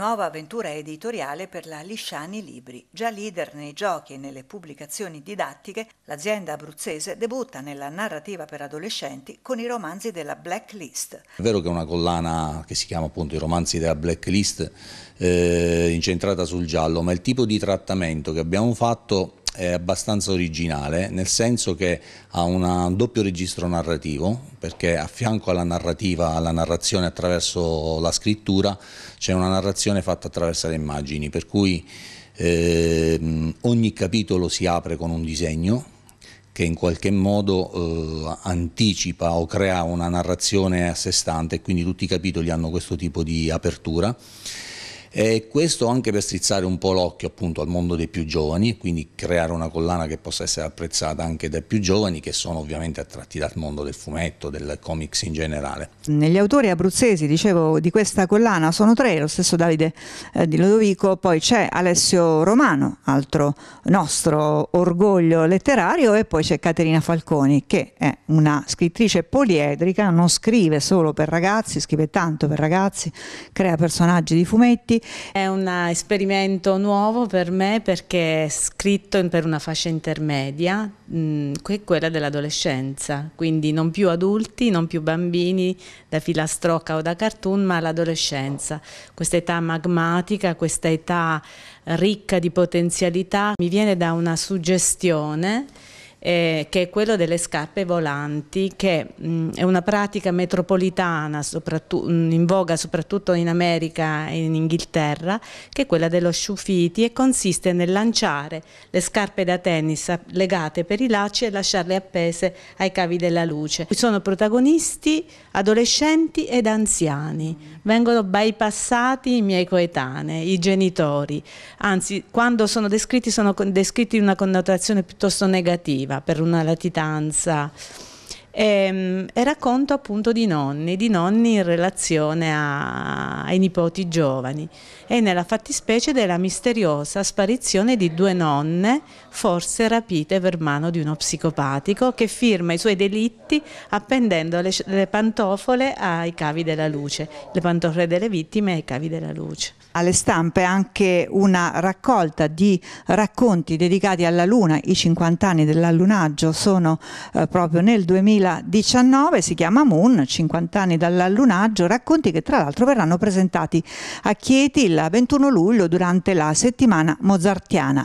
Nuova avventura editoriale per la Lisciani Libri. Già leader nei giochi e nelle pubblicazioni didattiche, l'azienda abruzzese debutta nella narrativa per adolescenti con i romanzi della Blacklist. È vero che è una collana che si chiama appunto i romanzi della Blacklist eh, incentrata sul giallo, ma il tipo di trattamento che abbiamo fatto è abbastanza originale, nel senso che ha un doppio registro narrativo, perché a fianco alla narrativa, alla narrazione attraverso la scrittura, c'è una narrazione fatta attraverso le immagini, per cui eh, ogni capitolo si apre con un disegno che in qualche modo eh, anticipa o crea una narrazione a sé stante, quindi tutti i capitoli hanno questo tipo di apertura e questo anche per strizzare un po' l'occhio appunto al mondo dei più giovani, quindi creare una collana che possa essere apprezzata anche dai più giovani che sono ovviamente attratti dal mondo del fumetto, del comics in generale. Negli autori abruzzesi, dicevo, di questa collana sono tre, lo stesso Davide eh, di Lodovico, poi c'è Alessio Romano, altro nostro orgoglio letterario, e poi c'è Caterina Falconi che è una scrittrice poliedrica, non scrive solo per ragazzi, scrive tanto per ragazzi, crea personaggi di fumetti, è un esperimento nuovo per me perché è scritto per una fascia intermedia, mm, che è quella dell'adolescenza, quindi non più adulti, non più bambini da filastrocca o da cartoon, ma l'adolescenza, questa età magmatica, questa età ricca di potenzialità, mi viene da una suggestione eh, che è quello delle scarpe volanti, che mh, è una pratica metropolitana in voga soprattutto in America e in Inghilterra, che è quella dello sciufiti e consiste nel lanciare le scarpe da tennis legate per i lacci e lasciarle appese ai cavi della luce. Sono protagonisti adolescenti ed anziani, vengono bypassati i miei coetanei, i genitori, anzi quando sono descritti sono descritti in una connotazione piuttosto negativa arriva per una latitanza e, ehm, e, racconto appunto di nonni, di nonni in relazione a, ai nipoti giovani e nella fattispecie della misteriosa sparizione di due nonne forse rapite per mano di uno psicopatico che firma i suoi delitti appendendo le, le pantofole ai cavi della luce, le pantofole delle vittime ai cavi della luce. Alle stampe anche una raccolta di racconti dedicati alla Luna, i 50 anni dell'allunaggio sono eh, proprio nel 2000 2019, si chiama Moon, 50 anni dall'allunaggio, racconti che tra l'altro verranno presentati a Chieti il 21 luglio durante la settimana mozartiana.